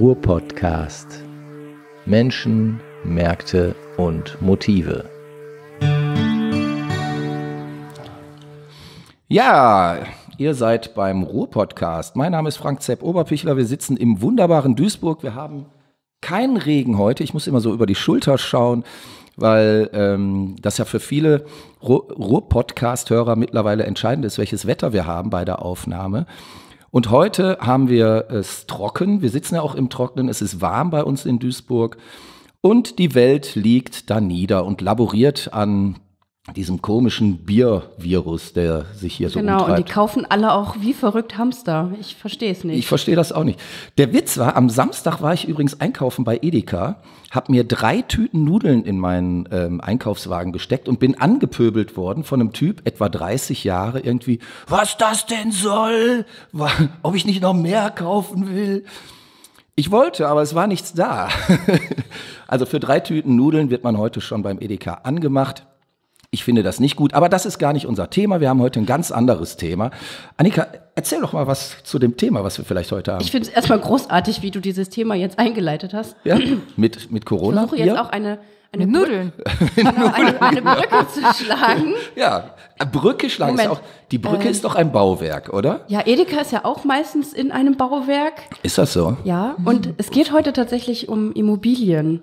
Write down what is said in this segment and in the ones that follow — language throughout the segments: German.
Ruhr-Podcast Menschen, Märkte und Motive. Ja, ihr seid beim Ruhr-Podcast. Mein Name ist Frank Zepp Oberpichler. Wir sitzen im wunderbaren Duisburg. Wir haben keinen Regen heute. Ich muss immer so über die Schulter schauen, weil ähm, das ja für viele Ruhr-Podcast-Hörer mittlerweile entscheidend ist, welches Wetter wir haben bei der Aufnahme. Und heute haben wir es trocken. Wir sitzen ja auch im Trockenen. Es ist warm bei uns in Duisburg. Und die Welt liegt da nieder und laboriert an diesem komischen Biervirus, der sich hier genau, so umtreibt. Genau, und die kaufen alle auch wie verrückt Hamster. Ich verstehe es nicht. Ich verstehe das auch nicht. Der Witz war, am Samstag war ich übrigens einkaufen bei Edeka, habe mir drei Tüten Nudeln in meinen ähm, Einkaufswagen gesteckt und bin angepöbelt worden von einem Typ, etwa 30 Jahre, irgendwie, was das denn soll? Ob ich nicht noch mehr kaufen will? Ich wollte, aber es war nichts da. also für drei Tüten Nudeln wird man heute schon beim Edeka angemacht. Ich finde das nicht gut, aber das ist gar nicht unser Thema. Wir haben heute ein ganz anderes Thema. Annika, erzähl doch mal was zu dem Thema, was wir vielleicht heute haben. Ich finde es erstmal großartig, wie du dieses Thema jetzt eingeleitet hast. Ja, mit, mit Corona. Ich versuche jetzt ja. auch eine, eine Nudeln. eine, eine, Brücke zu schlagen. Ja, Brücke schlagen Moment. ist auch. Die Brücke ähm, ist doch ein Bauwerk, oder? Ja, Edeka ist ja auch meistens in einem Bauwerk. Ist das so? Ja, und es geht heute tatsächlich um Immobilien.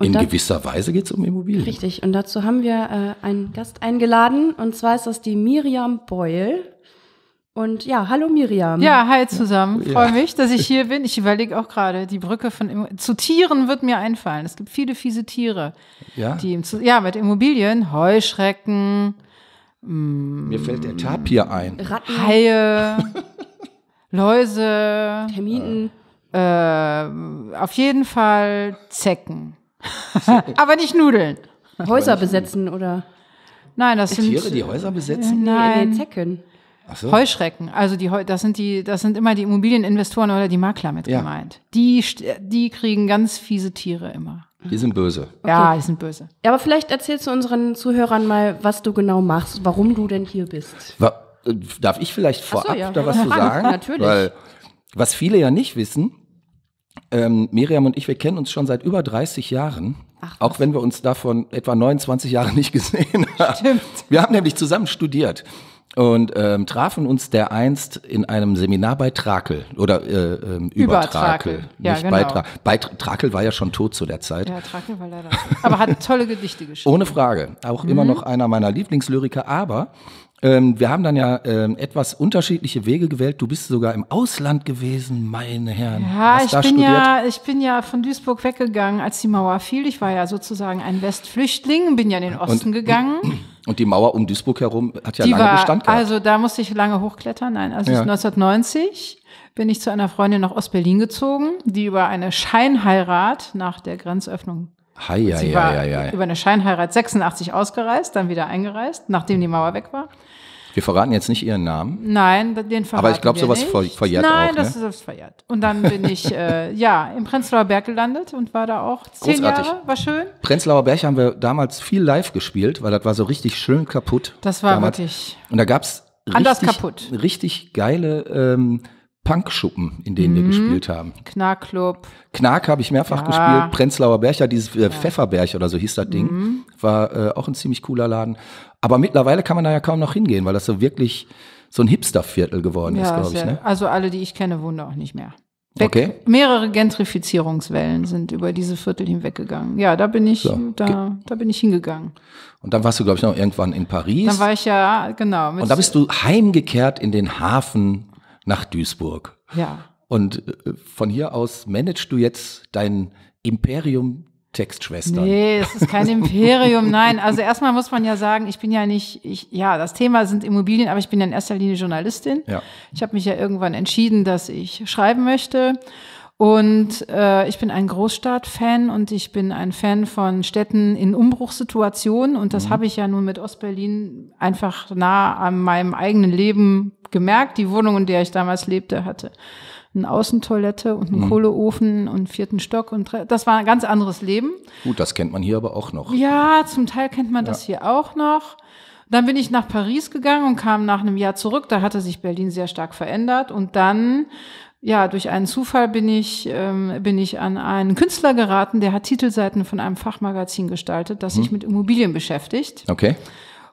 Und In gewisser Weise geht es um Immobilien. Richtig, und dazu haben wir äh, einen Gast eingeladen, und zwar ist das die Miriam Beul. Und ja, hallo Miriam. Ja, hi zusammen. Ja. Freue mich, dass ich hier bin. Ich überlege auch gerade, die Brücke von Immo zu Tieren wird mir einfallen. Es gibt viele fiese Tiere. Ja. Die ja, mit Immobilien, Heuschrecken. Mm, mir fällt der Tapir ein. Ratten. Haie, Läuse. Termiten. Äh, auf jeden Fall Zecken. Aber nicht Nudeln. Häuser besetzen oder? Nein, das sind Tiere, die Häuser besetzen. Nein, nee, Zecken. So. Heuschrecken, also die, das sind die, das sind immer die Immobilieninvestoren oder die Makler mit ja. gemeint. Die, die kriegen ganz fiese Tiere immer. Die sind böse. Okay. Ja, die sind böse. Ja, aber vielleicht erzählst du unseren Zuhörern mal, was du genau machst, warum du denn hier bist. War, äh, darf ich vielleicht vorab so, ja. da was zu sagen? Natürlich. Weil, was viele ja nicht wissen, ähm, Miriam und ich, wir kennen uns schon seit über 30 Jahren. Ach, auch wenn wir uns davon etwa 29 Jahre nicht gesehen haben. Stimmt. Wir haben nämlich zusammen studiert und ähm, trafen uns dereinst in einem Seminar bei Trakel oder äh, ähm, über, über Trakel. Trakel. Ja, nicht genau. bei, Tra bei Trakel war ja schon tot zu der Zeit. Ja, Trakel war leider. aber hat tolle Gedichte geschrieben. Ohne Frage. Auch mhm. immer noch einer meiner Lieblingslyriker. Aber ähm, wir haben dann ja ähm, etwas unterschiedliche Wege gewählt. Du bist sogar im Ausland gewesen, meine Herren. Ja, Hast ich, bin studiert? ja ich bin ja von Duisburg weggegangen, als die Mauer fiel. Ich war ja sozusagen ein Westflüchtling, bin ja in den Osten und, gegangen. Und die Mauer um Duisburg herum hat ja die lange war, Bestand gehabt. Also da musste ich lange hochklettern. Nein, also ja. 1990 bin ich zu einer Freundin nach Ostberlin gezogen, die über eine Scheinheirat nach der Grenzöffnung Hei, sie hei, war hei, über eine Scheinheirat 86 ausgereist, dann wieder eingereist, nachdem die Mauer weg war. Wir verraten jetzt nicht Ihren Namen. Nein, den verraten wir Aber ich glaube, sowas ver verjährt Nein, auch. Nein, das ne? ist verjährt. Und dann bin ich äh, ja im Prenzlauer Berg gelandet und war da auch zehn Großartig. Jahre. War schön. Prenzlauer Berg haben wir damals viel live gespielt, weil das war so richtig schön kaputt. Das war damals. wirklich. Und da gab es richtig, richtig geile ähm, Punkschuppen, in denen mhm. wir gespielt haben. Knarrclub. Knark habe ich mehrfach ja. gespielt. Prenzlauer Bercher, dieses äh, ja. Pfefferberch oder so hieß das Ding. Mhm. War äh, auch ein ziemlich cooler Laden. Aber mittlerweile kann man da ja kaum noch hingehen, weil das so wirklich so ein Hipsterviertel geworden ja, ist, glaube ich. Ne? Also alle, die ich kenne, wohnen da auch nicht mehr. Weg, okay. Mehrere Gentrifizierungswellen sind über diese Viertel hinweggegangen. Ja, da bin ich, so. da, da bin ich hingegangen. Und dann warst du, glaube ich, noch irgendwann in Paris. Dann war ich ja, genau. Und da bist du heimgekehrt in den Hafen nach Duisburg. Ja. Und äh, von hier aus managst du jetzt dein Imperium Textschwestern. Nee, es ist kein Imperium, nein. Also erstmal muss man ja sagen, ich bin ja nicht, ich, ja, das Thema sind Immobilien, aber ich bin ja in erster Linie Journalistin. Ja. Ich habe mich ja irgendwann entschieden, dass ich schreiben möchte und äh, ich bin ein Großstadt-Fan und ich bin ein Fan von Städten in Umbruchssituationen. Und das mhm. habe ich ja nun mit Ostberlin einfach nah an meinem eigenen Leben gemerkt. Die Wohnung, in der ich damals lebte, hatte eine Außentoilette und einen mhm. Kohleofen und einen vierten Stock und das war ein ganz anderes Leben. Gut, das kennt man hier aber auch noch. Ja, zum Teil kennt man ja. das hier auch noch. Dann bin ich nach Paris gegangen und kam nach einem Jahr zurück. Da hatte sich Berlin sehr stark verändert und dann ja, durch einen Zufall bin ich, ähm, bin ich an einen Künstler geraten, der hat Titelseiten von einem Fachmagazin gestaltet, das mhm. sich mit Immobilien beschäftigt. Okay.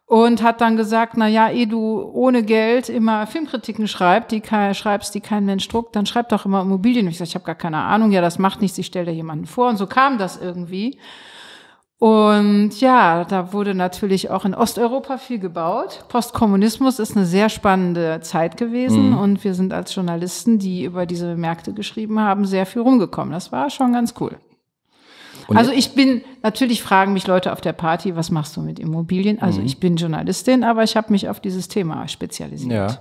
Und hat dann gesagt, na ja, eh du ohne Geld immer Filmkritiken schreibst, die kein, schreibst, die kein Mensch druckt, dann schreib doch immer Immobilien. Und ich sag, ich habe gar keine Ahnung, ja, das macht nichts, ich stelle da jemanden vor. Und so kam das irgendwie. Und ja, da wurde natürlich auch in Osteuropa viel gebaut. Postkommunismus ist eine sehr spannende Zeit gewesen mhm. und wir sind als Journalisten, die über diese Märkte geschrieben haben, sehr viel rumgekommen. Das war schon ganz cool. Und also ich bin, natürlich fragen mich Leute auf der Party, was machst du mit Immobilien? Also mhm. ich bin Journalistin, aber ich habe mich auf dieses Thema spezialisiert. Ja.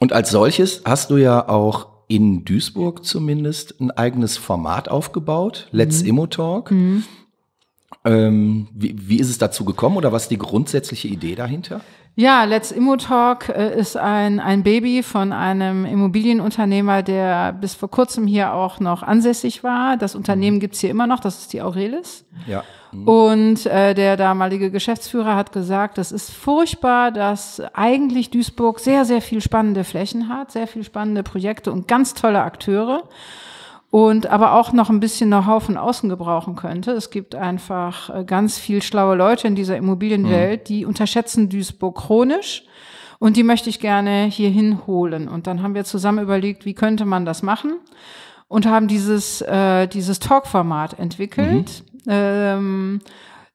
Und als solches hast du ja auch in Duisburg zumindest ein eigenes Format aufgebaut, Let's mhm. Immo Talk. Mhm. Ähm, wie, wie, ist es dazu gekommen oder was ist die grundsätzliche Idee dahinter? Ja, Let's Immo Talk äh, ist ein, ein Baby von einem Immobilienunternehmer, der bis vor kurzem hier auch noch ansässig war. Das Unternehmen mhm. gibt es hier immer noch, das ist die Aurelis. Ja. Mhm. Und äh, der damalige Geschäftsführer hat gesagt, es ist furchtbar, dass eigentlich Duisburg sehr, sehr viel spannende Flächen hat, sehr viel spannende Projekte und ganz tolle Akteure und aber auch noch ein bisschen Know-how von außen gebrauchen könnte. Es gibt einfach äh, ganz viel schlaue Leute in dieser Immobilienwelt, mhm. die unterschätzen Duisburg chronisch. Und die möchte ich gerne hier hinholen. Und dann haben wir zusammen überlegt, wie könnte man das machen? Und haben dieses, äh, dieses Talk-Format entwickelt. Mhm. Ähm,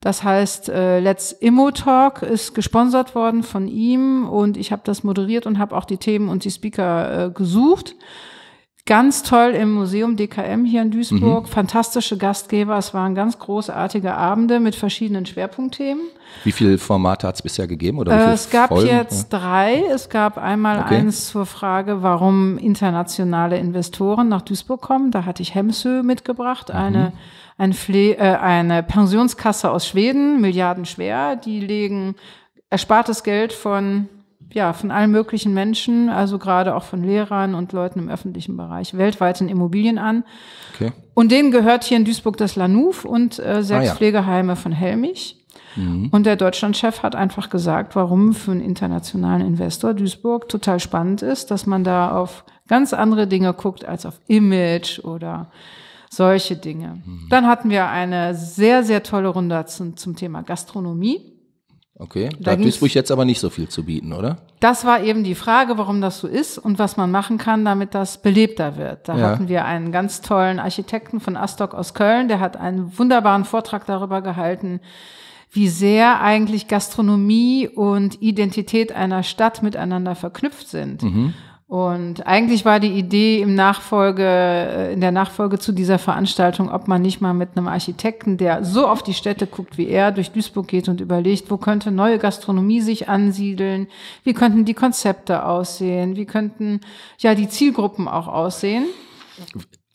das heißt, äh, Let's Immo Talk ist gesponsert worden von ihm und ich habe das moderiert und habe auch die Themen und die Speaker äh, gesucht. Ganz toll im Museum DKM hier in Duisburg. Mhm. Fantastische Gastgeber. Es waren ganz großartige Abende mit verschiedenen Schwerpunktthemen. Wie viele Formate hat es bisher gegeben? Oder äh, es gab Folgen? jetzt drei. Es gab einmal okay. eins zur Frage, warum internationale Investoren nach Duisburg kommen. Da hatte ich Hemsö mitgebracht, mhm. eine, ein äh, eine Pensionskasse aus Schweden, Milliarden schwer. Die legen erspartes Geld von ja, von allen möglichen Menschen, also gerade auch von Lehrern und Leuten im öffentlichen Bereich, weltweit in Immobilien an. Okay. Und denen gehört hier in Duisburg das Lanuf und äh, sechs ah, ja. Pflegeheime von Helmich. Mhm. Und der Deutschlandchef hat einfach gesagt, warum für einen internationalen Investor Duisburg total spannend ist, dass man da auf ganz andere Dinge guckt als auf Image oder solche Dinge. Mhm. Dann hatten wir eine sehr, sehr tolle Runde zum, zum Thema Gastronomie. Okay, da, da hat Duisburg jetzt aber nicht so viel zu bieten, oder? Das war eben die Frage, warum das so ist und was man machen kann, damit das belebter wird. Da ja. hatten wir einen ganz tollen Architekten von Astock aus Köln, der hat einen wunderbaren Vortrag darüber gehalten, wie sehr eigentlich Gastronomie und Identität einer Stadt miteinander verknüpft sind. Mhm. Und eigentlich war die Idee im Nachfolge, äh, in der Nachfolge zu dieser Veranstaltung, ob man nicht mal mit einem Architekten, der so auf die Städte guckt wie er, durch Duisburg geht und überlegt, wo könnte neue Gastronomie sich ansiedeln, wie könnten die Konzepte aussehen, wie könnten ja die Zielgruppen auch aussehen.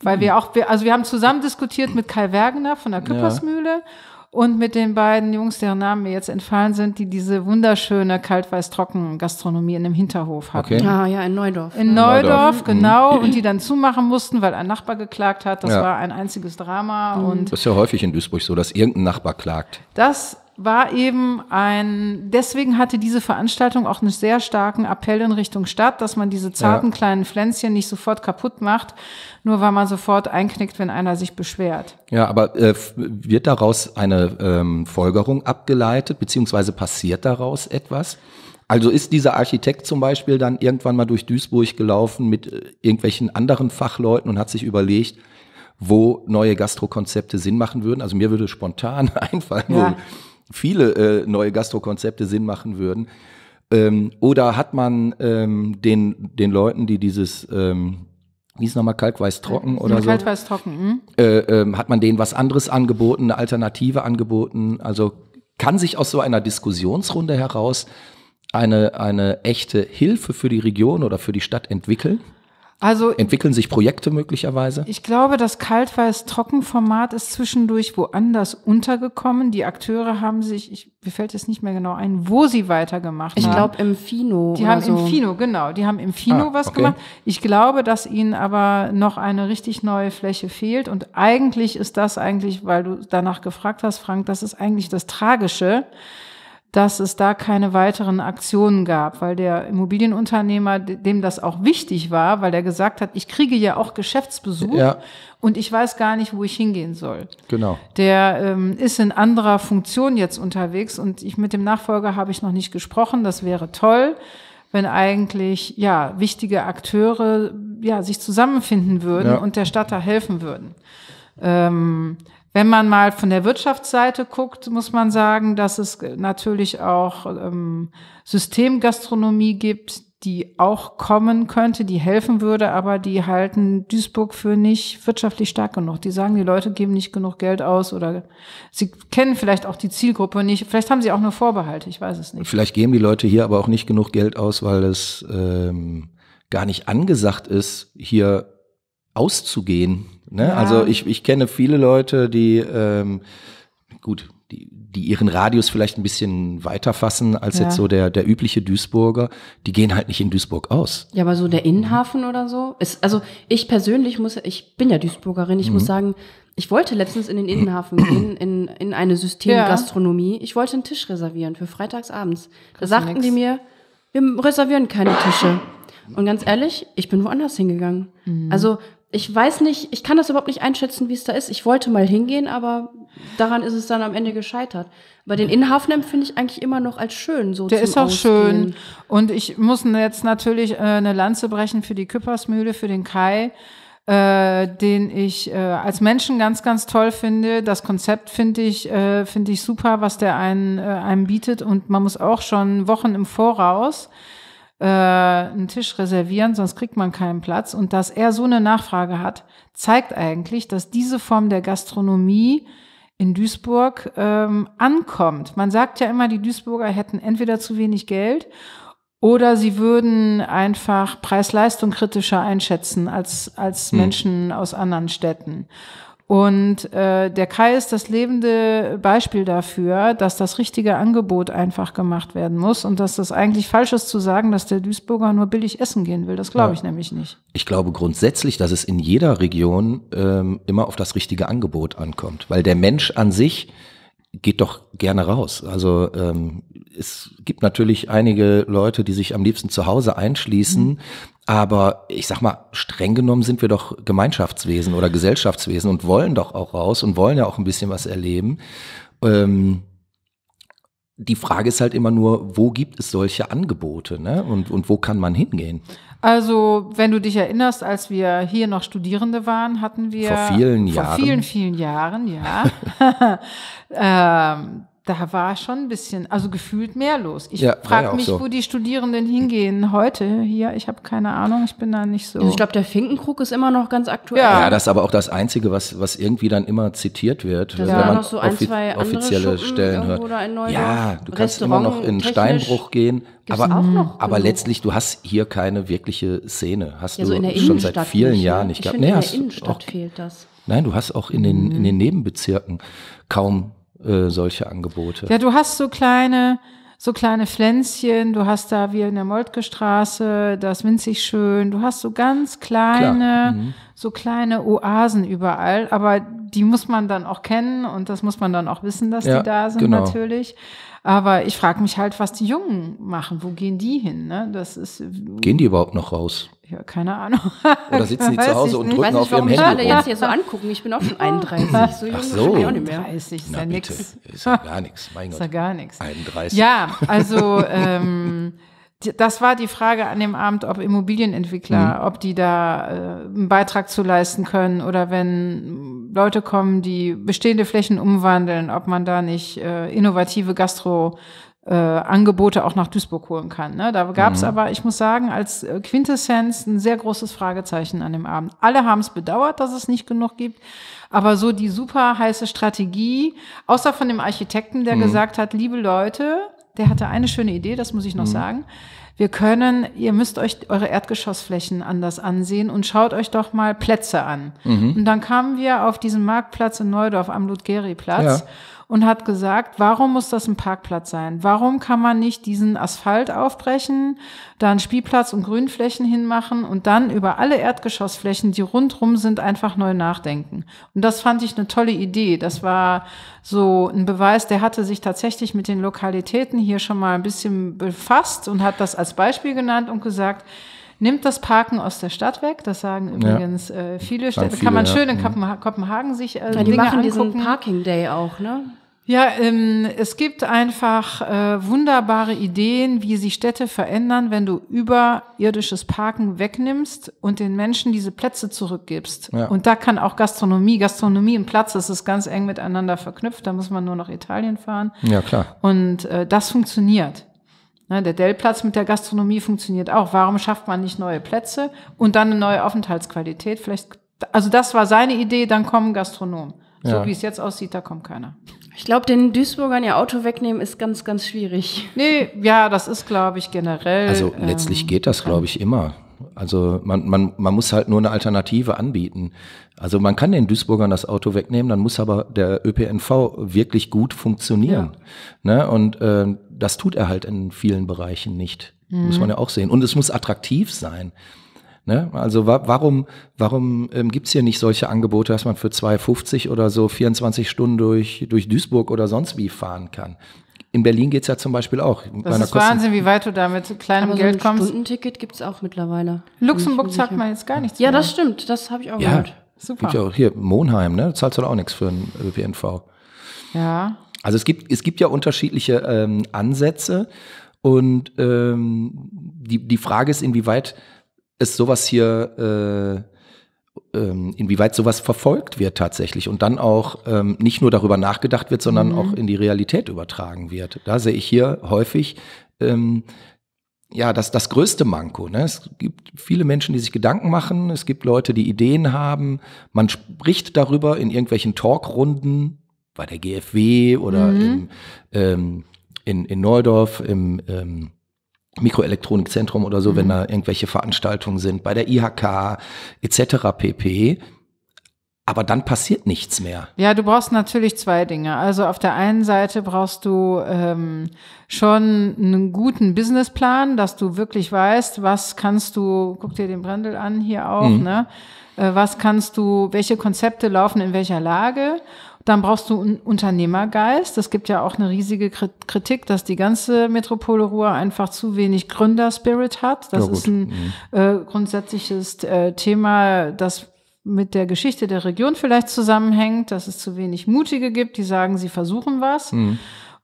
Weil wir auch, also wir haben zusammen diskutiert mit Kai Wergener von der Küppersmühle. Ja und mit den beiden Jungs, deren Namen mir jetzt entfallen sind, die diese wunderschöne Kaltweiß-Trocken-Gastronomie in einem Hinterhof hatten. Okay. Ah, ja, in Neudorf. In Neudorf, Neudorf. genau. Mhm. Und die dann zumachen mussten, weil ein Nachbar geklagt hat. Das ja. war ein einziges Drama. Mhm. Und das ist ja häufig in Duisburg so, dass irgendein Nachbar klagt. Das war eben ein, deswegen hatte diese Veranstaltung auch einen sehr starken Appell in Richtung Stadt, dass man diese zarten ja. kleinen Pflänzchen nicht sofort kaputt macht, nur weil man sofort einknickt, wenn einer sich beschwert. Ja, aber äh, wird daraus eine ähm, Folgerung abgeleitet, beziehungsweise passiert daraus etwas? Also ist dieser Architekt zum Beispiel dann irgendwann mal durch Duisburg gelaufen mit äh, irgendwelchen anderen Fachleuten und hat sich überlegt, wo neue Gastrokonzepte Sinn machen würden. Also mir würde spontan einfallen, ja. wo viele äh, neue Gastrokonzepte Sinn machen würden. Ähm, oder hat man ähm, den, den Leuten, die dieses, ähm, wie ist es nochmal, Kalkweiß trocken äh, oder Kalkweiß so? Kalkweiß trocken, hm? äh, ähm, Hat man denen was anderes angeboten, eine Alternative angeboten? Also kann sich aus so einer Diskussionsrunde heraus eine, eine echte Hilfe für die Region oder für die Stadt entwickeln? Also entwickeln sich Projekte möglicherweise? Ich glaube, das Kaltweiß-Trockenformat ist zwischendurch woanders untergekommen. Die Akteure haben sich, ich, mir fällt jetzt nicht mehr genau ein, wo sie weitergemacht ich haben. Ich glaube im Fino. Die haben so. im Fino, genau. Die haben im Fino ah, was okay. gemacht. Ich glaube, dass ihnen aber noch eine richtig neue Fläche fehlt. Und eigentlich ist das eigentlich, weil du danach gefragt hast, Frank, das ist eigentlich das Tragische dass es da keine weiteren Aktionen gab, weil der Immobilienunternehmer, dem das auch wichtig war, weil er gesagt hat, ich kriege ja auch Geschäftsbesuch ja. und ich weiß gar nicht, wo ich hingehen soll. Genau. Der ähm, ist in anderer Funktion jetzt unterwegs und ich mit dem Nachfolger habe ich noch nicht gesprochen. Das wäre toll, wenn eigentlich ja wichtige Akteure ja sich zusammenfinden würden ja. und der Stadt da helfen würden. Ähm, wenn man mal von der Wirtschaftsseite guckt, muss man sagen, dass es natürlich auch ähm, Systemgastronomie gibt, die auch kommen könnte, die helfen würde, aber die halten Duisburg für nicht wirtschaftlich stark genug. Die sagen, die Leute geben nicht genug Geld aus oder sie kennen vielleicht auch die Zielgruppe nicht. Vielleicht haben sie auch nur Vorbehalte, ich weiß es nicht. Vielleicht geben die Leute hier aber auch nicht genug Geld aus, weil es ähm, gar nicht angesagt ist, hier auszugehen. Ne? Ja. Also ich, ich kenne viele Leute, die ähm, gut, die, die ihren Radius vielleicht ein bisschen weiter fassen als ja. jetzt so der, der übliche Duisburger, die gehen halt nicht in Duisburg aus. Ja, aber so der Innenhafen mhm. oder so. Ist, also ich persönlich muss, ich bin ja Duisburgerin, ich mhm. muss sagen, ich wollte letztens in den Innenhafen gehen, in, in eine Systemgastronomie. Ja. Ich wollte einen Tisch reservieren für freitagsabends. Da sagten die mir, wir reservieren keine Tische. Und ganz ehrlich, ich bin woanders hingegangen. Mhm. Also ich weiß nicht, ich kann das überhaupt nicht einschätzen, wie es da ist. Ich wollte mal hingehen, aber daran ist es dann am Ende gescheitert. Aber den Innenhafen empfinde ich eigentlich immer noch als schön. So Der ist auch Ausgehen. schön. Und ich muss jetzt natürlich äh, eine Lanze brechen für die Küppersmühle, für den Kai, äh, den ich äh, als Menschen ganz, ganz toll finde. Das Konzept finde ich, äh, finde ich super, was der einen, äh, einem bietet. Und man muss auch schon Wochen im Voraus äh, einen Tisch reservieren, sonst kriegt man keinen Platz. Und dass er so eine Nachfrage hat, zeigt eigentlich, dass diese Form der Gastronomie in Duisburg ähm, ankommt. Man sagt ja immer, die Duisburger hätten entweder zu wenig Geld oder sie würden einfach Preis-Leistung kritischer einschätzen als, als hm. Menschen aus anderen Städten. Und äh, der Kai ist das lebende Beispiel dafür, dass das richtige Angebot einfach gemacht werden muss und dass das eigentlich falsch ist zu sagen, dass der Duisburger nur billig essen gehen will. Das glaube ich nämlich nicht. Ich glaube grundsätzlich, dass es in jeder Region ähm, immer auf das richtige Angebot ankommt, weil der Mensch an sich geht doch gerne raus. Also ähm, es gibt natürlich einige Leute, die sich am liebsten zu Hause einschließen. Mhm. Aber ich sag mal, streng genommen sind wir doch Gemeinschaftswesen oder Gesellschaftswesen und wollen doch auch raus und wollen ja auch ein bisschen was erleben. Ähm, die Frage ist halt immer nur, wo gibt es solche Angebote ne? und, und wo kann man hingehen? Also, wenn du dich erinnerst, als wir hier noch Studierende waren, hatten wir vor vielen Jahren, vor vielen, vielen Jahren, ja, ähm, da war schon ein bisschen, also gefühlt mehr los. Ich ja, frage mich, so. wo die Studierenden hingehen heute hier. Ich habe keine Ahnung, ich bin da nicht so. Also ich glaube, der Finkenkrug ist immer noch ganz aktuell. Ja. ja. das ist aber auch das Einzige, was, was irgendwie dann immer zitiert wird, das wenn man noch so ein, zwei offizielle Schuppen Stellen hört. ja, du kannst Restaurant immer noch in Steinbruch gehen, Gibt's aber, noch, aber letztlich, du hast hier keine wirkliche Szene. Hast du so schon seit vielen nicht, ne? Jahren nicht ich gehabt. Find, nee, in der Innenstadt auch, fehlt das. Nein, du hast auch in den, in den Nebenbezirken kaum äh, solche Angebote. Ja, du hast so kleine, so kleine Pflänzchen, du hast da wie in der Moltke Straße, das winzig schön, du hast so ganz kleine, mhm. so kleine Oasen überall, aber die muss man dann auch kennen und das muss man dann auch wissen, dass ja, die da sind genau. natürlich. Aber ich frage mich halt, was die Jungen machen. Wo gehen die hin? Ne? Das ist, gehen die überhaupt noch raus? Ja, keine Ahnung. Oder sitzen die zu Hause und drücken nicht, auf ihrem Handy? Ich würde jetzt hier so angucken. Ich bin auch schon 31. So Ach so. Ich bin auch nicht mehr. 30 ist Na, ja nichts. Ist ja gar nichts. Mein Gott. Ist ja gar nichts. 31. Ja, also ähm, Das war die Frage an dem Abend, ob Immobilienentwickler, mhm. ob die da äh, einen Beitrag zu leisten können oder wenn Leute kommen, die bestehende Flächen umwandeln, ob man da nicht äh, innovative Gastro äh, Angebote auch nach Duisburg holen kann. Ne? Da gab es mhm. aber, ich muss sagen, als äh, Quintessenz ein sehr großes Fragezeichen an dem Abend. Alle haben es bedauert, dass es nicht genug gibt, aber so die super heiße Strategie, außer von dem Architekten, der mhm. gesagt hat, liebe Leute, der hatte eine schöne Idee, das muss ich noch mhm. sagen. Wir können, ihr müsst euch eure Erdgeschossflächen anders ansehen und schaut euch doch mal Plätze an. Mhm. Und dann kamen wir auf diesen Marktplatz in Neudorf am Ludgeri-Platz. Ja und hat gesagt, warum muss das ein Parkplatz sein? Warum kann man nicht diesen Asphalt aufbrechen, dann Spielplatz und Grünflächen hinmachen und dann über alle Erdgeschossflächen, die rundrum sind, einfach neu nachdenken? Und das fand ich eine tolle Idee. Das war so ein Beweis, der hatte sich tatsächlich mit den Lokalitäten hier schon mal ein bisschen befasst und hat das als Beispiel genannt und gesagt, Nimmt das Parken aus der Stadt weg, das sagen übrigens äh, viele Städte. Kann man schön in mhm. Kopenhagen, Kopenhagen sich äh, ja, die Dinge machen angucken. diesen Parking Day auch, ne? Ja, ähm, es gibt einfach äh, wunderbare Ideen, wie sich Städte verändern, wenn du überirdisches Parken wegnimmst und den Menschen diese Plätze zurückgibst. Ja. Und da kann auch Gastronomie, Gastronomie und Platz, das ist ganz eng miteinander verknüpft, da muss man nur nach Italien fahren. Ja, klar. Und äh, das funktioniert. Ne, der Dellplatz mit der Gastronomie funktioniert auch. Warum schafft man nicht neue Plätze und dann eine neue Aufenthaltsqualität? Vielleicht, also das war seine Idee, dann kommen Gastronomen. So ja. wie es jetzt aussieht, da kommt keiner. Ich glaube, den Duisburgern ihr Auto wegnehmen ist ganz, ganz schwierig. Nee, ja, das ist, glaube ich, generell. Also letztlich ähm, geht das, glaube ich, immer. Also man, man, man muss halt nur eine Alternative anbieten. Also man kann den Duisburgern das Auto wegnehmen, dann muss aber der ÖPNV wirklich gut funktionieren. Ja. Ne? Und äh, das tut er halt in vielen Bereichen nicht. Mhm. Muss man ja auch sehen. Und es muss attraktiv sein. Ne? Also wa warum, warum ähm, gibt hier nicht solche Angebote, dass man für 2,50 oder so 24 Stunden durch, durch Duisburg oder sonst wie fahren kann? In Berlin geht es ja zum Beispiel auch. Das ist Wahnsinn, wie weit du da mit kleinem Aber Geld so ein kommst. Stundenticket gibt es auch mittlerweile. Luxemburg sagt man jetzt gar nichts. Ja, mehr. das stimmt, das habe ich auch ja, gehört. Super. Gibt ja auch hier Monheim, ne? Da zahlst du halt auch nichts für einen ÖPNV. Ja. Also es gibt, es gibt ja unterschiedliche ähm, Ansätze und ähm, die, die Frage ist, inwieweit es sowas hier äh, ähm, inwieweit sowas verfolgt wird tatsächlich und dann auch ähm, nicht nur darüber nachgedacht wird, sondern mhm. auch in die Realität übertragen wird. Da sehe ich hier häufig ähm, ja das, das größte Manko. Ne? Es gibt viele Menschen, die sich Gedanken machen, es gibt Leute, die Ideen haben, man spricht darüber in irgendwelchen Talkrunden bei der GfW oder mhm. im, ähm, in, in Neudorf im ähm, Mikroelektronikzentrum oder so, mhm. wenn da irgendwelche Veranstaltungen sind, bei der IHK etc. pp. Aber dann passiert nichts mehr. Ja, du brauchst natürlich zwei Dinge. Also auf der einen Seite brauchst du ähm, schon einen guten Businessplan, dass du wirklich weißt, was kannst du, guck dir den Brendel an hier auch, mhm. ne? Äh, was kannst du, welche Konzepte laufen in welcher Lage? Dann brauchst du einen Unternehmergeist. Es gibt ja auch eine riesige Kritik, dass die ganze Metropole Ruhr einfach zu wenig Gründerspirit hat. Das ja, ist ein mhm. äh, grundsätzliches äh, Thema, das mit der Geschichte der Region vielleicht zusammenhängt, dass es zu wenig Mutige gibt, die sagen, sie versuchen was. Mhm.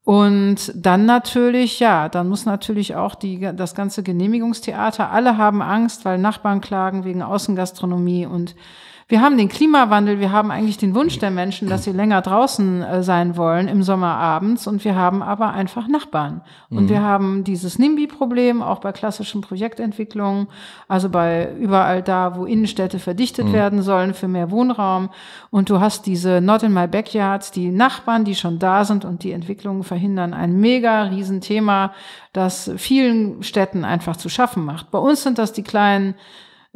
Und dann natürlich, ja, dann muss natürlich auch die, das ganze Genehmigungstheater, alle haben Angst, weil Nachbarn klagen wegen Außengastronomie und wir haben den Klimawandel, wir haben eigentlich den Wunsch der Menschen, dass sie länger draußen äh, sein wollen im Sommer abends und wir haben aber einfach Nachbarn. Und mhm. wir haben dieses NIMBY-Problem auch bei klassischen Projektentwicklungen, also bei überall da, wo Innenstädte verdichtet mhm. werden sollen für mehr Wohnraum. Und du hast diese Not in my backyards, die Nachbarn, die schon da sind und die Entwicklungen verhindern. Ein mega Riesenthema, das vielen Städten einfach zu schaffen macht. Bei uns sind das die kleinen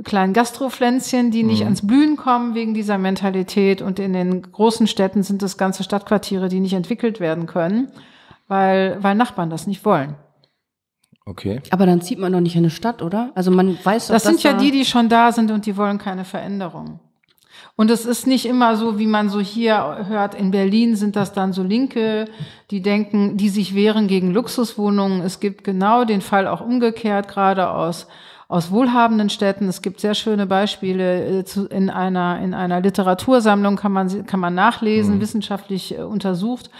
kleinen Gastropflänzchen, die nicht mhm. ans Blühen kommen wegen dieser Mentalität. Und in den großen Städten sind das ganze Stadtquartiere, die nicht entwickelt werden können, weil, weil Nachbarn das nicht wollen. Okay. Aber dann zieht man doch nicht in eine Stadt, oder? Also man weiß doch, Das sind ja da die, die schon da sind und die wollen keine Veränderung. Und es ist nicht immer so, wie man so hier hört, in Berlin sind das dann so Linke, die denken, die sich wehren gegen Luxuswohnungen. Es gibt genau den Fall auch umgekehrt, gerade aus aus wohlhabenden Städten. Es gibt sehr schöne Beispiele äh, in einer, in einer Literatursammlung, kann man, kann man nachlesen, mhm. wissenschaftlich äh, untersucht,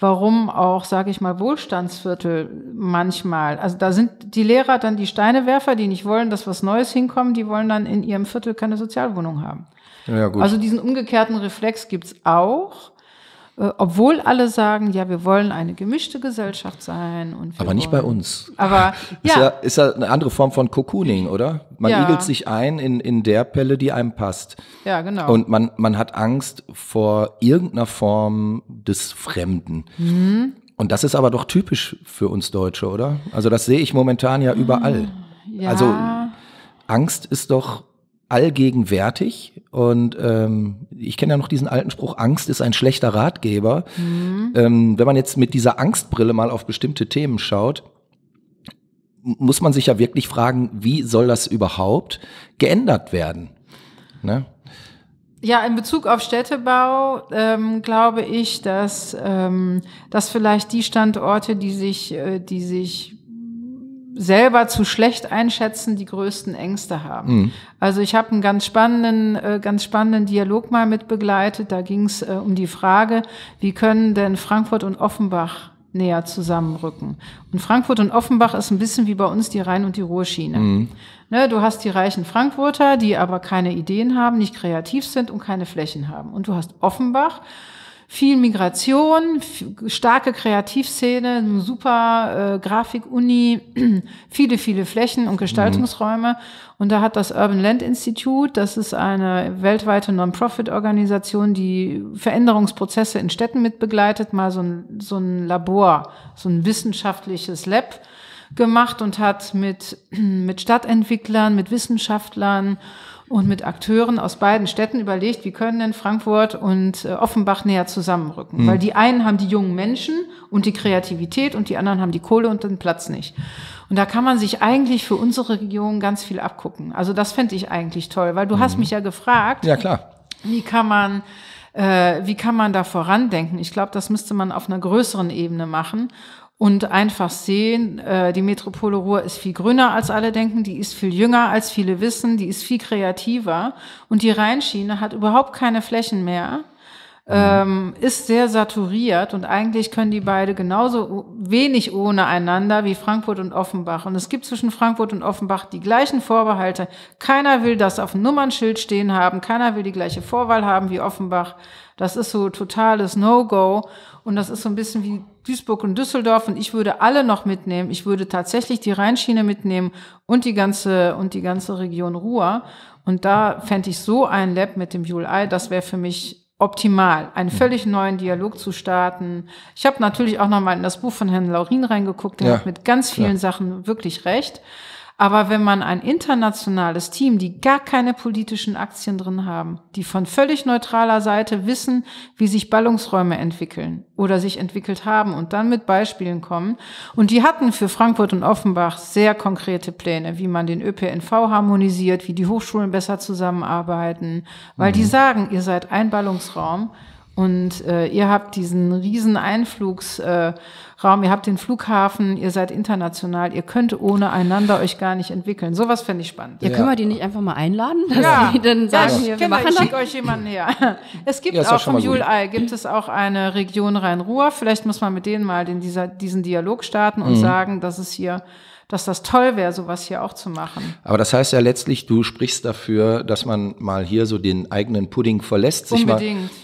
warum auch, sage ich mal, Wohlstandsviertel manchmal, also da sind die Lehrer dann die Steinewerfer, die nicht wollen, dass was Neues hinkommt, die wollen dann in ihrem Viertel keine Sozialwohnung haben. Ja, gut. Also diesen umgekehrten Reflex gibt's auch. Äh, obwohl alle sagen, ja, wir wollen eine gemischte Gesellschaft sein. aber wollen, nicht bei uns. Aber ja. Ist, ja. ist ja eine andere Form von Cocooning, oder? Man ja. igelt sich ein in, in der Pelle, die einem passt. Ja, genau. Und man, man hat Angst vor irgendeiner Form des Fremden. Mhm. Und das ist aber doch typisch für uns Deutsche, oder? Also das sehe ich momentan ja ah, überall. Ja. Also Angst ist doch allgegenwärtig und ähm, ich kenne ja noch diesen alten Spruch, Angst ist ein schlechter Ratgeber. Mhm. Ähm, wenn man jetzt mit dieser Angstbrille mal auf bestimmte Themen schaut, muss man sich ja wirklich fragen, wie soll das überhaupt geändert werden? Ne? Ja, in Bezug auf Städtebau ähm, glaube ich, dass, ähm, dass vielleicht die Standorte, die sich, äh, die sich selber zu schlecht einschätzen, die größten Ängste haben. Mhm. Also ich habe einen ganz spannenden, äh, ganz spannenden Dialog mal mitbegleitet. Da ging es äh, um die Frage, wie können denn Frankfurt und Offenbach näher zusammenrücken. Und Frankfurt und Offenbach ist ein bisschen wie bei uns die Rhein- und die Ruhrschiene. Mhm. Ne, du hast die reichen Frankfurter, die aber keine Ideen haben, nicht kreativ sind und keine Flächen haben. Und du hast Offenbach, viel Migration, starke Kreativszene, super äh, Grafik-Uni, viele, viele Flächen und mhm. Gestaltungsräume. Mhm. Und da hat das Urban Land Institute, das ist eine weltweite Non-Profit-Organisation, die Veränderungsprozesse in Städten mitbegleitet, mal so ein, so ein Labor, so ein wissenschaftliches Lab gemacht und hat mit, mit Stadtentwicklern, mit Wissenschaftlern und mit Akteuren aus beiden Städten überlegt, wie können denn Frankfurt und äh, Offenbach näher zusammenrücken? Mhm. Weil die einen haben die jungen Menschen und die Kreativität und die anderen haben die Kohle und den Platz nicht. Und da kann man sich eigentlich für unsere Region ganz viel abgucken. Also das fände ich eigentlich toll, weil du mhm. hast hm. mich ja gefragt. Ja, klar. Wie kann man äh, wie kann man da vorandenken? Ich glaube, das müsste man auf einer größeren Ebene machen und einfach sehen, äh, die Metropole Ruhr ist viel grüner als alle denken, die ist viel jünger als viele wissen, die ist viel kreativer und die Rheinschiene hat überhaupt keine Flächen mehr Mhm. ähm, ist sehr saturiert und eigentlich können die beide genauso wenig ohne einander wie Frankfurt und Offenbach. Und es gibt zwischen Frankfurt und Offenbach die gleichen Vorbehalte. Keiner will das auf dem Nummernschild stehen haben, keiner will die gleiche Vorwahl haben wie Offenbach. Das ist so totales No-Go und das ist so ein bisschen wie Duisburg und Düsseldorf und ich würde alle noch mitnehmen. Ich würde tatsächlich die Rheinschiene mitnehmen und die ganze und die ganze Region Ruhr. Und da fände ich so ein Lab mit dem Juli, das wäre für mich optimal, einen mhm. völlig neuen Dialog zu starten. Ich habe natürlich auch nochmal in das Buch von Herrn Laurin reingeguckt, der ja, hat mit ganz vielen klar. Sachen wirklich recht. Aber wenn man ein internationales Team, die gar keine politischen Aktien drin haben, die von völlig neutraler Seite wissen, wie sich Ballungsräume entwickeln oder sich entwickelt haben und dann mit Beispielen kommen, und die hatten für Frankfurt und Offenbach sehr konkrete Pläne, wie man den ÖPNV harmonisiert, wie die Hochschulen besser zusammenarbeiten, weil mhm. die sagen, ihr seid ein Ballungsraum und äh, ihr habt diesen riesen Einflugs äh, Raum, ihr habt den Flughafen, ihr seid international, ihr könnt ohne einander euch gar nicht entwickeln. Sowas fände ich spannend. Ja, ja, können wir die nicht einfach mal einladen, dass ja. die dann sagen, ja, ich, wir Kinder, machen ich schicke euch jemanden her. Es gibt ja, auch vom Julei, gibt es auch eine Region Rhein-Ruhr. Vielleicht muss man mit denen mal den, dieser, diesen Dialog starten und mhm. sagen, dass es hier dass das toll wäre, sowas hier auch zu machen. Aber das heißt ja letztlich, du sprichst dafür, dass man mal hier so den eigenen Pudding verlässt, sich mal,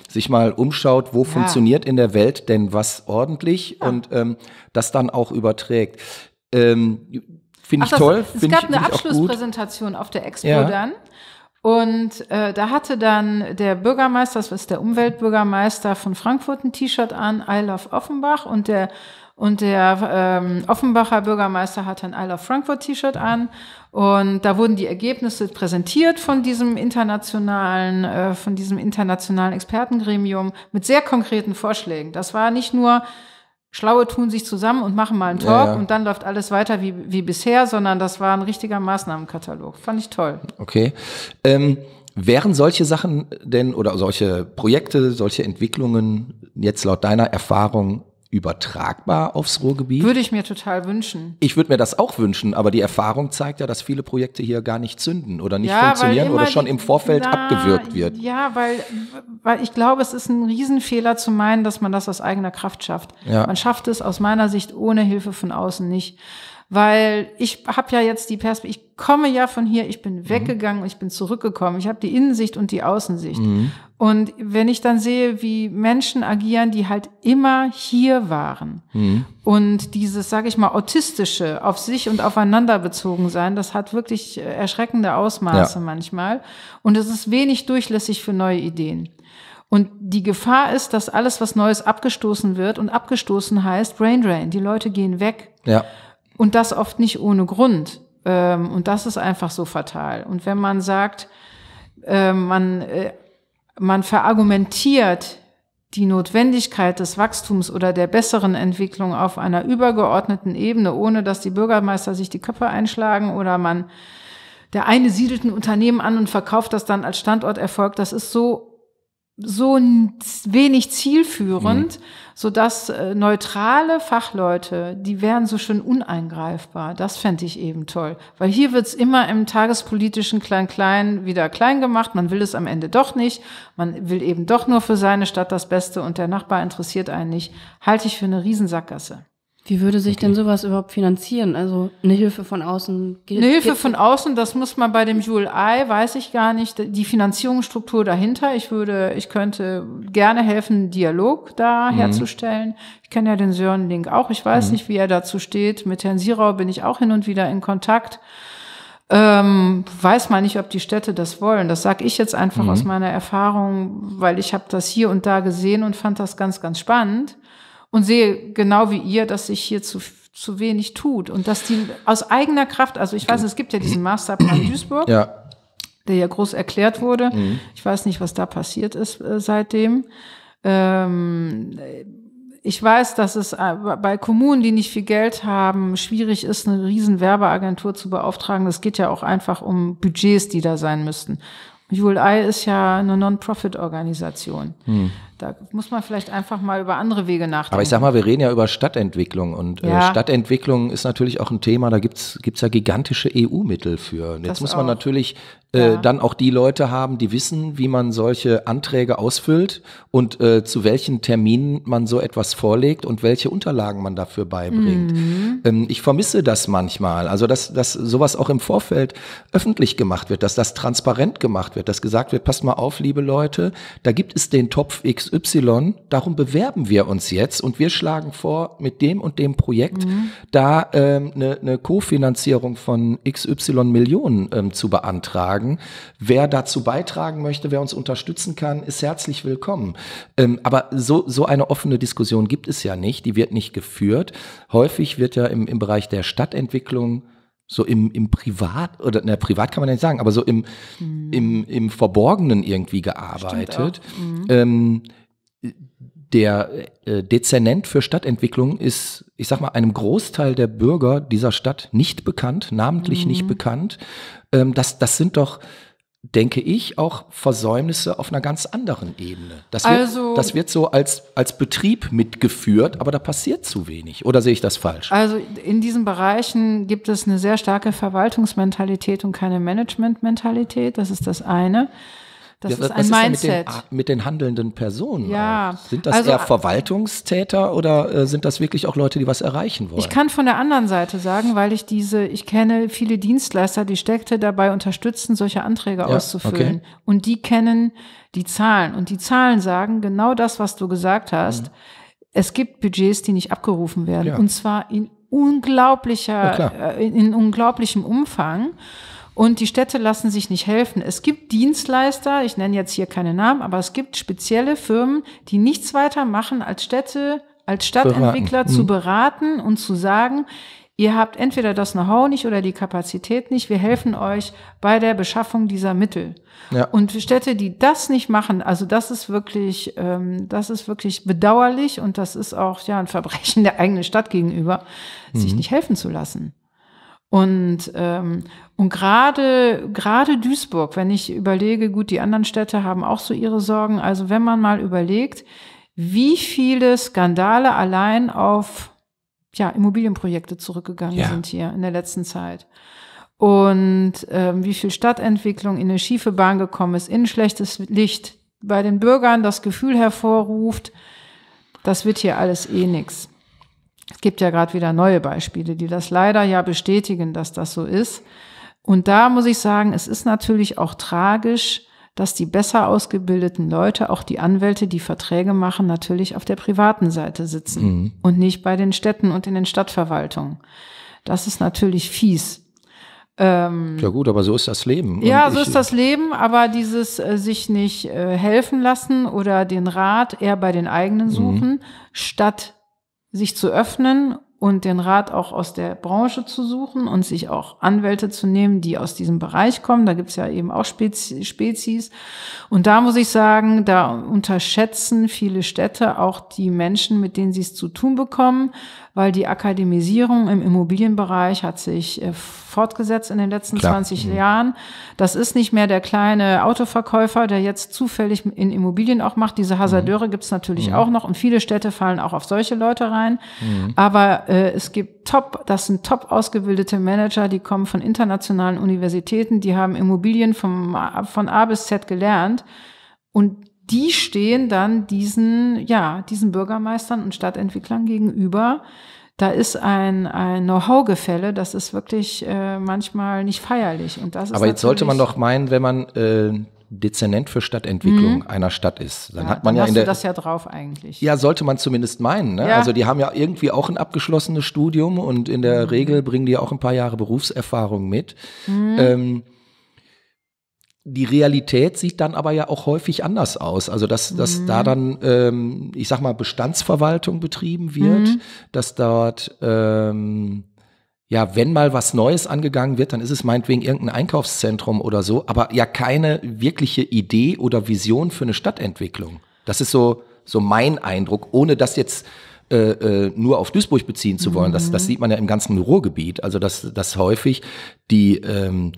sich mal umschaut, wo ja. funktioniert in der Welt denn was ordentlich ja. und ähm, das dann auch überträgt. Ähm, Finde ich das, toll. Es gab ich, eine Abschlusspräsentation auf der Expo ja. dann. Und äh, da hatte dann der Bürgermeister, das ist der Umweltbürgermeister von Frankfurt, ein T-Shirt an, I Love Offenbach. Und der und der ähm, Offenbacher Bürgermeister hatte ein I Love Frankfurt T-Shirt an. Und da wurden die Ergebnisse präsentiert von diesem internationalen, äh, von diesem internationalen Expertengremium mit sehr konkreten Vorschlägen. Das war nicht nur, Schlaue tun sich zusammen und machen mal einen Talk ja, ja. und dann läuft alles weiter wie, wie bisher, sondern das war ein richtiger Maßnahmenkatalog. Fand ich toll. Okay. Ähm, wären solche Sachen denn oder solche Projekte, solche Entwicklungen jetzt laut deiner Erfahrung übertragbar aufs Ruhrgebiet? Würde ich mir total wünschen. Ich würde mir das auch wünschen, aber die Erfahrung zeigt ja, dass viele Projekte hier gar nicht zünden oder nicht ja, funktionieren oder schon im Vorfeld na, abgewürgt wird. Ja, weil, weil ich glaube, es ist ein Riesenfehler zu meinen, dass man das aus eigener Kraft schafft. Ja. Man schafft es aus meiner Sicht ohne Hilfe von außen nicht weil ich habe ja jetzt die Perspektive, ich komme ja von hier, ich bin mhm. weggegangen, ich bin zurückgekommen, ich habe die Innensicht und die Außensicht. Mhm. Und wenn ich dann sehe, wie Menschen agieren, die halt immer hier waren mhm. und dieses, sage ich mal, autistische, auf sich und aufeinander bezogen sein, das hat wirklich äh, erschreckende Ausmaße ja. manchmal. Und es ist wenig durchlässig für neue Ideen. Und die Gefahr ist, dass alles, was Neues abgestoßen wird und abgestoßen heißt, Brain Drain. Die Leute gehen weg. Ja. Und das oft nicht ohne Grund. Ähm, und das ist einfach so fatal. Und wenn man sagt, äh, man, äh, man verargumentiert die Notwendigkeit des Wachstums oder der besseren Entwicklung auf einer übergeordneten Ebene, ohne dass die Bürgermeister sich die Köpfe einschlagen oder man der eine siedelt ein Unternehmen an und verkauft das dann als Standorterfolg. Das ist so so wenig zielführend. Mhm sodass äh, neutrale Fachleute, die wären so schön uneingreifbar. Das fände ich eben toll. Weil hier wird es immer im tagespolitischen Klein-Klein wieder klein gemacht. Man will es am Ende doch nicht. Man will eben doch nur für seine Stadt das Beste und der Nachbar interessiert einen nicht. Halte ich für eine Riesensackgasse. Wie würde sich okay. denn sowas überhaupt finanzieren? Also eine Hilfe von außen? Geht, eine Hilfe von außen, das muss man bei dem Jule Eye, weiß ich gar nicht, die Finanzierungsstruktur dahinter. Ich würde, ich könnte gerne helfen, Dialog da mhm. herzustellen. Ich kenne ja den Sören Link auch. Ich weiß mhm. nicht, wie er dazu steht. Mit Herrn Sirau bin ich auch hin und wieder in Kontakt. Ähm, weiß man nicht, ob die Städte das wollen. Das sage ich jetzt einfach mhm. aus meiner Erfahrung, weil ich habe das hier und da gesehen und fand das ganz, ganz spannend und sehe genau wie ihr, dass sich hier zu, zu wenig tut und dass die aus eigener Kraft, also ich weiß, es gibt ja diesen Masterplan Duisburg, ja. der ja groß erklärt wurde. Mhm. Ich weiß nicht, was da passiert ist äh, seitdem. Ähm, ich weiß, dass es äh, bei Kommunen, die nicht viel Geld haben, schwierig ist, eine riesen Werbeagentur zu beauftragen. Das geht ja auch einfach um Budgets, die da sein müssten. Jule Eye ist ja eine Non-Profit-Organisation. Hm. Da muss man vielleicht einfach mal über andere Wege nachdenken. Aber ich sag mal, wir reden ja über Stadtentwicklung und äh, ja. Stadtentwicklung ist natürlich auch ein Thema, da gibt's gibt's ja gigantische EU-Mittel für. Und jetzt das muss man natürlich äh, ja. dann auch die Leute haben, die wissen, wie man solche Anträge ausfüllt und äh, zu welchen Terminen man so etwas vorlegt und welche Unterlagen man dafür beibringt. Mhm. Ähm, ich vermisse das manchmal. Also, dass, dass sowas auch im Vorfeld öffentlich gemacht wird, dass das transparent gemacht wird, dass gesagt wird, passt mal auf, liebe Leute, da gibt es den Topf X XY, darum bewerben wir uns jetzt und wir schlagen vor, mit dem und dem Projekt mhm. da eine ähm, ne, ne, Kofinanzierung von XY Millionen ähm, zu beantragen. Wer dazu beitragen möchte, wer uns unterstützen kann, ist herzlich willkommen. Ähm, aber so, so eine offene Diskussion gibt es ja nicht, die wird nicht geführt. Häufig wird ja im, im Bereich der Stadtentwicklung so im, im Privat, oder na, privat kann man nicht sagen, aber so im, mhm. im, im Verborgenen irgendwie gearbeitet. Mhm. Ähm, der äh, Dezernent für Stadtentwicklung ist, ich sag mal, einem Großteil der Bürger dieser Stadt nicht bekannt, namentlich mhm. nicht bekannt. Ähm, das, das sind doch, denke ich, auch Versäumnisse auf einer ganz anderen Ebene. Das wird, also das wird so als, als Betrieb mitgeführt, aber da passiert zu wenig. Oder sehe ich das falsch? Also in diesen Bereichen gibt es eine sehr starke Verwaltungsmentalität und keine Managementmentalität. Das ist das eine. Das ja, ist ein Mindset. Ist mit, den, mit den, handelnden Personen? Ja. Sind das also, eher Verwaltungstäter oder äh, sind das wirklich auch Leute, die was erreichen wollen? Ich kann von der anderen Seite sagen, weil ich diese, ich kenne viele Dienstleister, die Städte dabei unterstützen, solche Anträge ja, auszufüllen. Okay. Und die kennen die Zahlen. Und die Zahlen sagen genau das, was du gesagt hast. Mhm. Es gibt Budgets, die nicht abgerufen werden. Ja. Und zwar in unglaublicher, äh, in, in unglaublichem Umfang. Und die Städte lassen sich nicht helfen. Es gibt Dienstleister, ich nenne jetzt hier keine Namen, aber es gibt spezielle Firmen, die nichts weiter machen, als Städte, als Stadtentwickler beraten. zu mhm. beraten und zu sagen, ihr habt entweder das Know-how nicht oder die Kapazität nicht. Wir helfen euch bei der Beschaffung dieser Mittel. Ja. Und Städte, die das nicht machen, also das ist wirklich, ähm, das ist wirklich bedauerlich und das ist auch ja ein Verbrechen der eigenen Stadt gegenüber, mhm. sich nicht helfen zu lassen. Und, ähm, und gerade, gerade Duisburg, wenn ich überlege, gut, die anderen Städte haben auch so ihre Sorgen. Also wenn man mal überlegt, wie viele Skandale allein auf ja, Immobilienprojekte zurückgegangen ja. sind hier in der letzten Zeit. Und ähm, wie viel Stadtentwicklung in eine schiefe Bahn gekommen ist, in schlechtes Licht, bei den Bürgern das Gefühl hervorruft, das wird hier alles eh nix. Es gibt ja gerade wieder neue Beispiele, die das leider ja bestätigen, dass das so ist. Und da muss ich sagen, es ist natürlich auch tragisch, dass die besser ausgebildeten Leute, auch die Anwälte, die Verträge machen, natürlich auf der privaten Seite sitzen mhm. und nicht bei den Städten und in den Stadtverwaltungen. Das ist natürlich fies. Ähm, ja gut, aber so ist das Leben. Ja, so ist das Leben, aber dieses äh, sich nicht äh, helfen lassen oder den Rat eher bei den eigenen mhm. suchen, mhm. statt sich zu öffnen und den Rat auch aus der Branche zu suchen und sich auch Anwälte zu nehmen, die aus diesem Bereich kommen. Da gibt's ja eben auch Spezies. Und da muss ich sagen, da unterschätzen viele Städte auch die Menschen, mit denen sie es zu tun bekommen weil die Akademisierung im Immobilienbereich hat sich äh, fortgesetzt in den letzten Klar. 20 mhm. Jahren. Das ist nicht mehr der kleine Autoverkäufer, der jetzt zufällig in Immobilien auch macht. Diese Hasardeure mhm. gibt es natürlich mhm. auch noch und viele Städte fallen auch auf solche Leute rein. Mhm. Aber äh, es gibt top, das sind top ausgebildete Manager, die kommen von internationalen Universitäten, die haben Immobilien vom, von A bis Z gelernt. Und die stehen dann diesen, ja, diesen Bürgermeistern und Stadtentwicklern gegenüber. Da ist ein, ein Know-how-Gefälle, das ist wirklich äh, manchmal nicht feierlich. Und das ist Aber jetzt sollte man doch meinen, wenn man äh, Dezernent für Stadtentwicklung mhm. einer Stadt ist. Dann ja, hat man dann ja in der, du das ja drauf eigentlich. Ja, sollte man zumindest meinen. Ne? Ja. Also die haben ja irgendwie auch ein abgeschlossenes Studium und in der mhm. Regel bringen die auch ein paar Jahre Berufserfahrung mit. Mhm. Ähm, die Realität sieht dann aber ja auch häufig anders aus. Also dass, dass mhm. da dann, ähm, ich sag mal, Bestandsverwaltung betrieben wird, mhm. dass dort ähm, ja, wenn mal was Neues angegangen wird, dann ist es meinetwegen irgendein Einkaufszentrum oder so, aber ja keine wirkliche Idee oder Vision für eine Stadtentwicklung. Das ist so, so mein Eindruck, ohne das jetzt äh, äh, nur auf Duisburg beziehen zu wollen. Mhm. Das, das mhm. sieht man ja im ganzen Ruhrgebiet. Also, dass, dass häufig die ähm,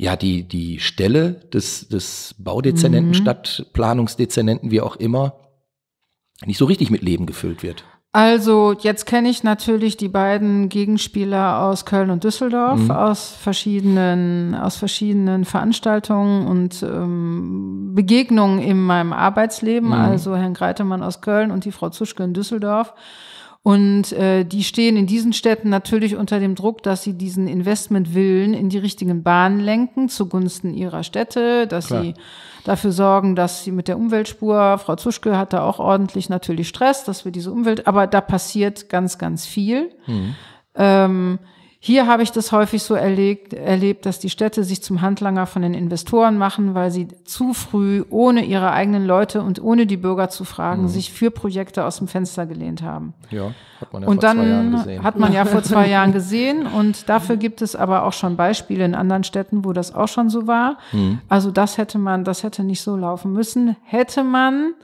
ja, die, die Stelle des, des Baudezernenten, mhm. Stadtplanungsdezernenten, wie auch immer, nicht so richtig mit Leben gefüllt wird. Also jetzt kenne ich natürlich die beiden Gegenspieler aus Köln und Düsseldorf mhm. aus verschiedenen aus verschiedenen Veranstaltungen und ähm, Begegnungen in meinem Arbeitsleben. Mhm. Also Herrn Greitemann aus Köln und die Frau Zuschke in Düsseldorf. Und äh, die stehen in diesen Städten natürlich unter dem Druck, dass sie diesen Investmentwillen in die richtigen Bahnen lenken zugunsten ihrer Städte, dass Klar. sie dafür sorgen, dass sie mit der Umweltspur, Frau Zuschke hat da auch ordentlich natürlich Stress, dass wir diese Umwelt, aber da passiert ganz, ganz viel. Mhm. Ähm, hier habe ich das häufig so erlebt, erlebt, dass die Städte sich zum Handlanger von den Investoren machen, weil sie zu früh, ohne ihre eigenen Leute und ohne die Bürger zu fragen, mhm. sich für Projekte aus dem Fenster gelehnt haben. Ja, hat man ja und vor zwei Jahren gesehen. Hat man ja vor zwei Jahren gesehen. Und dafür gibt es aber auch schon Beispiele in anderen Städten, wo das auch schon so war. Mhm. Also das hätte man, das hätte nicht so laufen müssen. Hätte man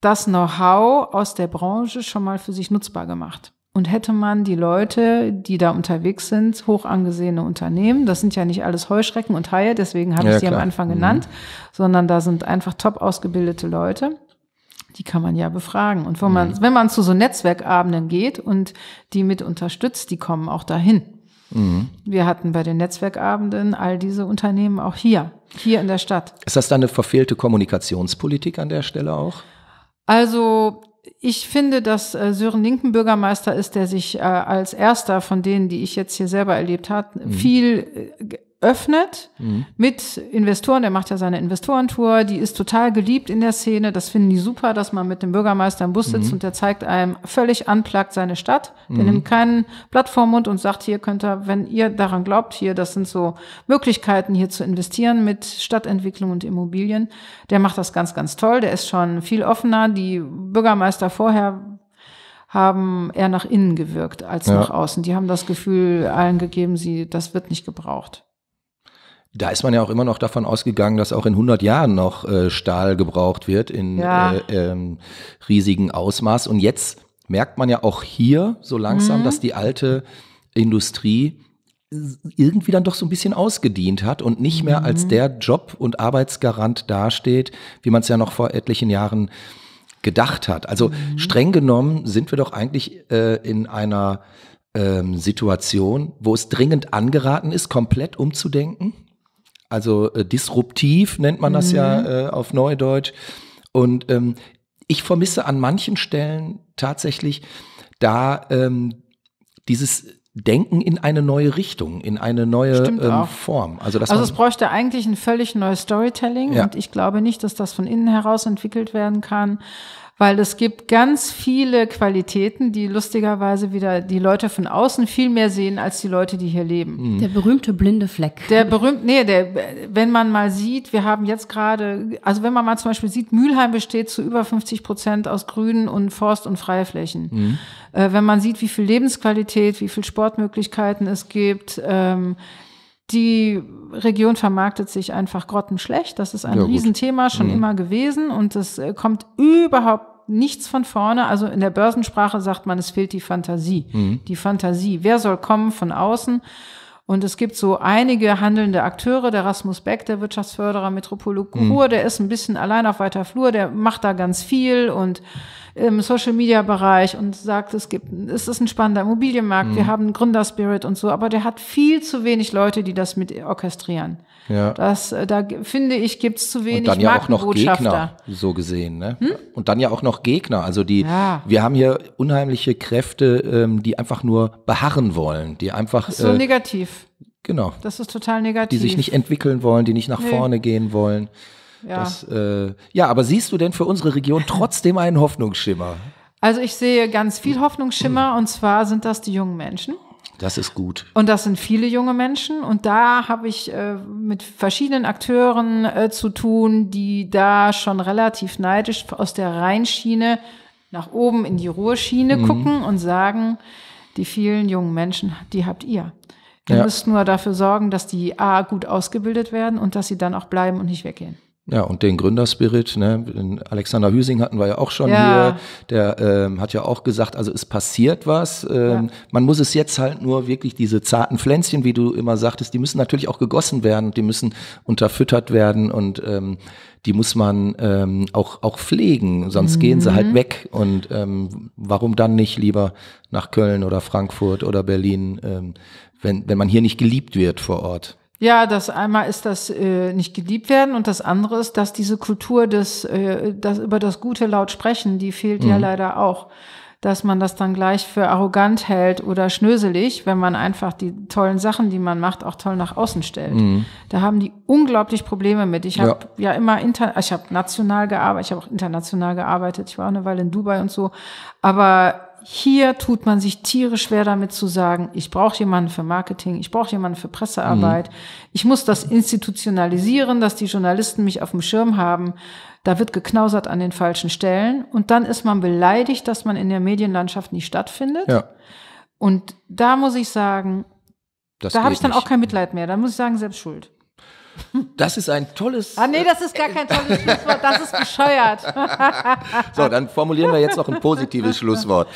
das Know-how aus der Branche schon mal für sich nutzbar gemacht. Und hätte man die Leute, die da unterwegs sind, hoch angesehene Unternehmen, das sind ja nicht alles Heuschrecken und Haie, deswegen habe ja, ich sie klar. am Anfang mhm. genannt, mhm. sondern da sind einfach top ausgebildete Leute. Die kann man ja befragen. Und wenn man, mhm. wenn man zu so Netzwerkabenden geht und die mit unterstützt, die kommen auch dahin. Mhm. Wir hatten bei den Netzwerkabenden all diese Unternehmen auch hier, hier in der Stadt. Ist das dann eine verfehlte Kommunikationspolitik an der Stelle auch? Also ich finde, dass äh, Sören Linken Bürgermeister ist, der sich äh, als erster von denen, die ich jetzt hier selber erlebt hat, mhm. viel äh, öffnet mhm. mit Investoren. Der macht ja seine Investorentour. Die ist total geliebt in der Szene. Das finden die super, dass man mit dem Bürgermeister im Bus mhm. sitzt und der zeigt einem völlig anplagt seine Stadt. Der mhm. nimmt keinen Plattformmund und sagt, hier könnt ihr, wenn ihr daran glaubt, hier, das sind so Möglichkeiten, hier zu investieren mit Stadtentwicklung und Immobilien. Der macht das ganz, ganz toll. Der ist schon viel offener. Die Bürgermeister vorher haben eher nach innen gewirkt als ja. nach außen. Die haben das Gefühl allen gegeben, sie, das wird nicht gebraucht da ist man ja auch immer noch davon ausgegangen, dass auch in 100 Jahren noch äh, Stahl gebraucht wird in ja. äh, ähm, riesigen Ausmaß. Und jetzt merkt man ja auch hier so langsam, mhm. dass die alte Industrie irgendwie dann doch so ein bisschen ausgedient hat und nicht mehr mhm. als der Job und Arbeitsgarant dasteht, wie man es ja noch vor etlichen Jahren gedacht hat. Also mhm. streng genommen sind wir doch eigentlich äh, in einer ähm, Situation, wo es dringend angeraten ist, komplett umzudenken also äh, disruptiv nennt man das ja mhm. äh, auf Neudeutsch. Und ähm, ich vermisse an manchen Stellen tatsächlich da ähm, dieses Denken in eine neue Richtung, in eine neue ähm, Form. Also, dass also es bräuchte eigentlich ein völlig neues Storytelling ja. und ich glaube nicht, dass das von innen heraus entwickelt werden kann weil es gibt ganz viele Qualitäten, die lustigerweise wieder die Leute von außen viel mehr sehen als die Leute, die hier leben. Mhm. Der berühmte blinde Fleck. Der berühmte, nee, der, wenn man mal sieht, wir haben jetzt gerade, also wenn man mal zum Beispiel sieht, Mülheim besteht zu über 50 Prozent aus Grünen und Forst- und Freiflächen. Mhm. Äh, wenn man sieht, wie viel Lebensqualität, wie viel Sportmöglichkeiten es gibt, ähm, die Region vermarktet sich einfach grottenschlecht. Das ist ein ja, Riesenthema schon mhm. immer gewesen und es äh, kommt überhaupt nichts von vorne. Also in der Börsensprache sagt man, es fehlt die Fantasie. Mhm. Die Fantasie. Wer soll kommen von außen? Und es gibt so einige handelnde Akteure, der Rasmus Beck, der Wirtschaftsförderer Metropolokur, mhm. der ist ein bisschen allein auf weiter Flur, der macht da ganz viel und im Social Media Bereich und sagt, es gibt, es ist ein spannender Immobilienmarkt, mhm. wir haben Gründerspirit und so, aber der hat viel zu wenig Leute, die das mit orchestrieren. Ja. Das, äh, da finde ich, gibt es zu wenig Und dann ja auch noch Gegner, so gesehen. Ne? Hm? Und dann ja auch noch Gegner. Also die, ja. wir haben hier unheimliche Kräfte, ähm, die einfach nur beharren wollen, die einfach. Das ist so äh, negativ. Genau. Das ist total negativ. Die sich nicht entwickeln wollen, die nicht nach nee. vorne gehen wollen. Ja. Das, äh, ja, aber siehst du denn für unsere Region trotzdem einen Hoffnungsschimmer? Also ich sehe ganz viel Hoffnungsschimmer hm. und zwar sind das die jungen Menschen. Das ist gut. Und das sind viele junge Menschen. Und da habe ich äh, mit verschiedenen Akteuren äh, zu tun, die da schon relativ neidisch aus der Rheinschiene nach oben in die Ruhrschiene mhm. gucken und sagen, die vielen jungen Menschen, die habt ihr. Ihr ja. müsst nur dafür sorgen, dass die A gut ausgebildet werden und dass sie dann auch bleiben und nicht weggehen. Ja, und den Gründerspirit, ne? Alexander Hüsing hatten wir ja auch schon ja. hier, der ähm, hat ja auch gesagt, also es passiert was. Ähm, ja. Man muss es jetzt halt nur wirklich, diese zarten Pflänzchen, wie du immer sagtest, die müssen natürlich auch gegossen werden, die müssen unterfüttert werden und ähm, die muss man ähm, auch, auch pflegen, sonst mhm. gehen sie halt mhm. weg. Und ähm, warum dann nicht lieber nach Köln oder Frankfurt oder Berlin, ähm, wenn, wenn man hier nicht geliebt wird vor Ort? Ja, das einmal ist das äh, nicht geliebt werden und das andere ist, dass diese Kultur des, äh, das über das Gute laut sprechen, die fehlt mhm. ja leider auch. Dass man das dann gleich für arrogant hält oder schnöselig, wenn man einfach die tollen Sachen, die man macht, auch toll nach außen stellt. Mhm. Da haben die unglaublich Probleme mit. Ich habe ja. ja. immer inter ich habe national gearbeitet, ich habe auch international gearbeitet, ich war auch eine Weile in Dubai und so. Aber hier tut man sich tierisch schwer damit zu sagen, ich brauche jemanden für Marketing, ich brauche jemanden für Pressearbeit, mhm. ich muss das institutionalisieren, dass die Journalisten mich auf dem Schirm haben. Da wird geknausert an den falschen Stellen und dann ist man beleidigt, dass man in der Medienlandschaft nicht stattfindet. Ja. Und da muss ich sagen, das da habe ich dann nicht. auch kein Mitleid mehr. Da muss ich sagen, selbst schuld. Das ist ein tolles. Ah, nee, das ist gar äh, kein tolles Schlusswort. Das ist bescheuert. so, dann formulieren wir jetzt noch ein positives Schlusswort.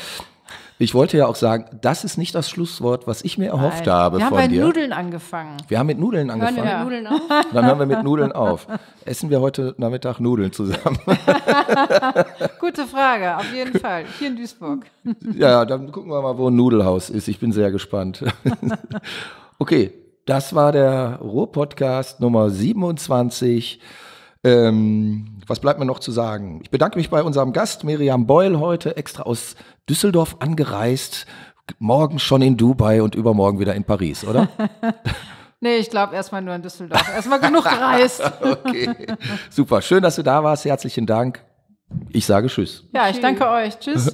Ich wollte ja auch sagen, das ist nicht das Schlusswort, was ich mir erhofft Nein. habe wir von dir. Wir haben mit Nudeln angefangen. Wir haben mit Nudeln angefangen. Hören wir mit Nudeln auf? Dann hören wir mit Nudeln auf. Essen wir heute Nachmittag Nudeln zusammen? Gute Frage, auf jeden Fall. Hier in Duisburg. Ja, dann gucken wir mal, wo ein Nudelhaus ist. Ich bin sehr gespannt. Okay, das war der Ruhr-Podcast Nummer 27. Ähm, was bleibt mir noch zu sagen? Ich bedanke mich bei unserem Gast Miriam Beul heute extra aus Düsseldorf angereist. Morgen schon in Dubai und übermorgen wieder in Paris, oder? nee, ich glaube erstmal nur in Düsseldorf. Erstmal genug gereist. okay. Super. Schön, dass du da warst. Herzlichen Dank. Ich sage Tschüss. Ja, ich danke euch. Tschüss.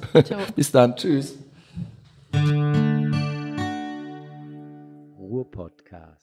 Bis dann. Tschüss. Kultur Podcast.